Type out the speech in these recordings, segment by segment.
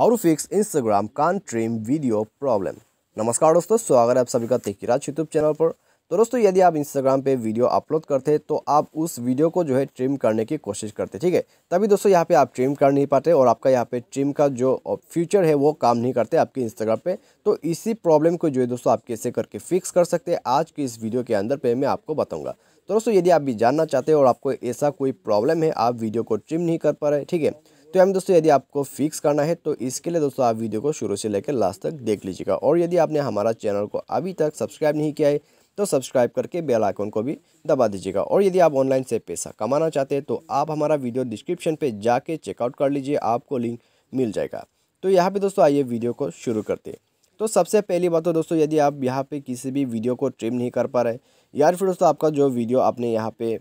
how to fix Instagram can't trim video problem नमस्कार दोस्तों स्वागत है आप सभी का तेकिराज यूट्यूब चैनल पर तो दोस्तों यदि आप इंस्टाग्राम पे वीडियो अपलोड करते हैं तो आप उस वीडियो को जो है ट्रिम करने की कोशिश करते ठीक है तभी दोस्तों यहाँ पे आप ट्रिम कर नहीं पाते और आपका यहाँ पे ट्रिम का जो फ्यूचर है वो काम नहीं करते आपके इंस्टाग्राम पे तो इसी प्रॉब्लम को जो है दोस्तों आप कैसे करके फिक्स कर सकते हैं आज की इस वीडियो के अंदर पे मैं आपको बताऊँगा तो दोस्तों यदि आप भी जानना चाहते हो और आपको ऐसा कोई प्रॉब्लम है आप वीडियो को ट्रिम नहीं कर पा रहे ठीक है तो हम दोस्तों यदि आपको फिक्स करना है तो इसके लिए दोस्तों आप वीडियो को शुरू से लेकर लास्ट तक देख लीजिएगा और यदि आपने हमारा चैनल को अभी तक सब्सक्राइब नहीं किया है तो सब्सक्राइब करके बेल आइकन को भी दबा दीजिएगा और यदि आप ऑनलाइन से पैसा कमाना चाहते हैं तो आप हमारा वीडियो डिस्क्रिप्शन पर जाके चेकआउट कर लीजिए आपको लिंक मिल जाएगा तो यहाँ पर दोस्तों आइए वीडियो को शुरू करते हैं तो सबसे पहली बात तो दोस्तों यदि आप यहाँ पर किसी भी वीडियो को ट्रिम नहीं कर पा रहे यार फिर दोस्तों आपका जो वीडियो आपने यहाँ पर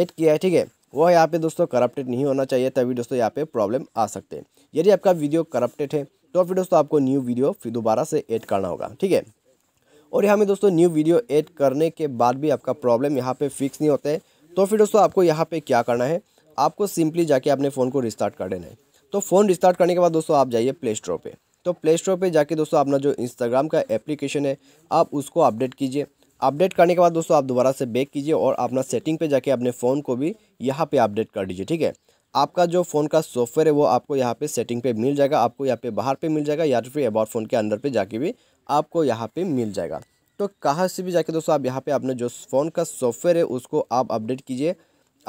एड किया है ठीक है वो यहाँ पे दोस्तों करप्टेड नहीं होना चाहिए तभी दोस्तों यहाँ पे प्रॉब्लम आ सकते हैं यदि आपका वीडियो करप्टेड है तो फिर दोस्तों आपको न्यू वीडियो फिर दोबारा से ऐड करना होगा ठीक है और यहाँ में दोस्तों न्यू वीडियो ऐड करने के बाद भी आपका प्रॉब्लम यहाँ पे फिक्स नहीं होता है तो फिर दोस्तों आपको यहाँ पे क्या करना है आपको सिंपली जाके अपने फ़ोन को रिस्टार्ट कर देना है तो फ़ोन रिस्टार्ट करने के बाद दोस्तों आप जाइए प्ले स्टोर पर तो प्ले स्टोर पर जाके दोस्तों अपना जो इंस्टाग्राम का एप्लीकेशन है आप उसको अपडेट कीजिए अपडेट करने के बाद दोस्तों आप दोबारा से बैक कीजिए और अपना सेटिंग पे जाके अपने फ़ोन को भी यहाँ पे अपडेट कर दीजिए ठीक है आपका जो फ़ोन का सॉफ्टवेयर है वो आपको यहाँ पे सेटिंग पे मिल जाएगा आपको यहाँ पे बाहर पे मिल जाएगा या फिर अबाउट फ़ोन के अंदर पे जाके भी आपको यहाँ पे मिल जाएगा तो कहाँ से भी जाके दोस्तों आप यहाँ पर अपने जो फ़ोन का सॉफ्टवेयर है उसको आप अपडेट कीजिए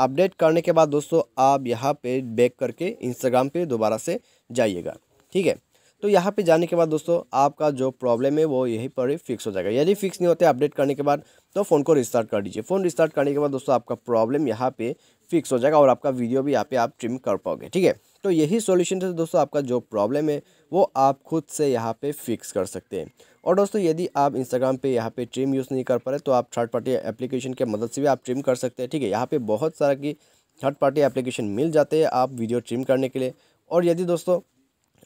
अपडेट करने के बाद दोस्तों आप यहाँ पर बैक करके इंस्टाग्राम पर दोबारा से जाइएगा ठीक है तो यहाँ पे जाने के बाद दोस्तों आपका जो प्रॉब्लम है वो यहीं पर ही फिक्स हो जाएगा यदि फिक्स नहीं होते अपडेट करने के बाद तो फ़ोन को रिस्टार्ट कर दीजिए फ़ोन रिस्टार्ट करने के बाद दोस्तों आपका प्रॉब्लम यहाँ पे फिक्स हो जाएगा और आपका वीडियो भी यहाँ पे आप ट्रिम कर पाओगे ठीक है तो यही सोल्यूशन है दोस्तों आपका जो प्रॉब्लम है वो आप खुद से यहाँ पर फिक्स कर सकते हैं और दोस्तों यदि आप इंस्टाग्राम पर यहाँ पर ट्रिम यूज़ नहीं कर पा रहे तो आप थर्ड पार्टी एप्लीकेशन के मदद से भी आप ट्रिम कर सकते हैं ठीक है यहाँ पर बहुत सारा की थर्ड पार्टी एप्लीकेशन मिल जाते हैं आप वीडियो ट्रिम करने के लिए और यदि दोस्तों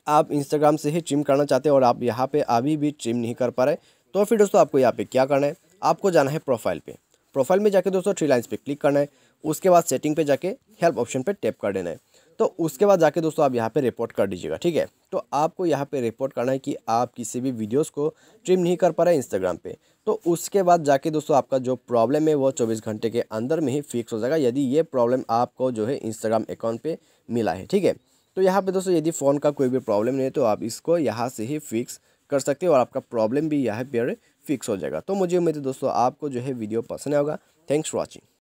आप इंस्टाग्राम से ही ट्रिम करना चाहते हैं और आप यहाँ पे अभी भी ट्रिम नहीं कर पा रहे तो फिर दोस्तों आपको यहाँ पे क्या करना है आपको जाना है प्रोफाइल पे प्रोफाइल में जाके दोस्तों थ्री लाइन्स पे क्लिक करना है उसके बाद सेटिंग पे जाके हेल्प ऑप्शन पे टैप कर देना है तो उसके बाद जाके दोस्तों आप यहाँ पे रिपोर्ट कर दीजिएगा ठीक है तो आपको यहाँ पे रिपोर्ट करना है कि आप किसी भी वीडियोस को ट्रिम नहीं कर पा रहे इंस्टाग्राम पे तो उसके बाद जाके दोस्तों आपका जो प्रॉब्लम है वो 24 घंटे के अंदर में ही फिक्स हो जाएगा यदि ये प्रॉब्लम आपको जो है इंस्टाग्राम अकाउंट पर मिला है ठीक है तो यहाँ पे दोस्तों यदि फ़ोन का कोई भी प्रॉब्लम नहीं है तो आप इसको यहाँ से ही फिक्स कर सकते हो और आपका प्रॉब्लम भी यहाँ पर फिक्स हो जाएगा तो मुझे उम्मीद है दोस्तों आपको जो है वीडियो पसंद आएगा थैंक्स फॉर वॉचिंग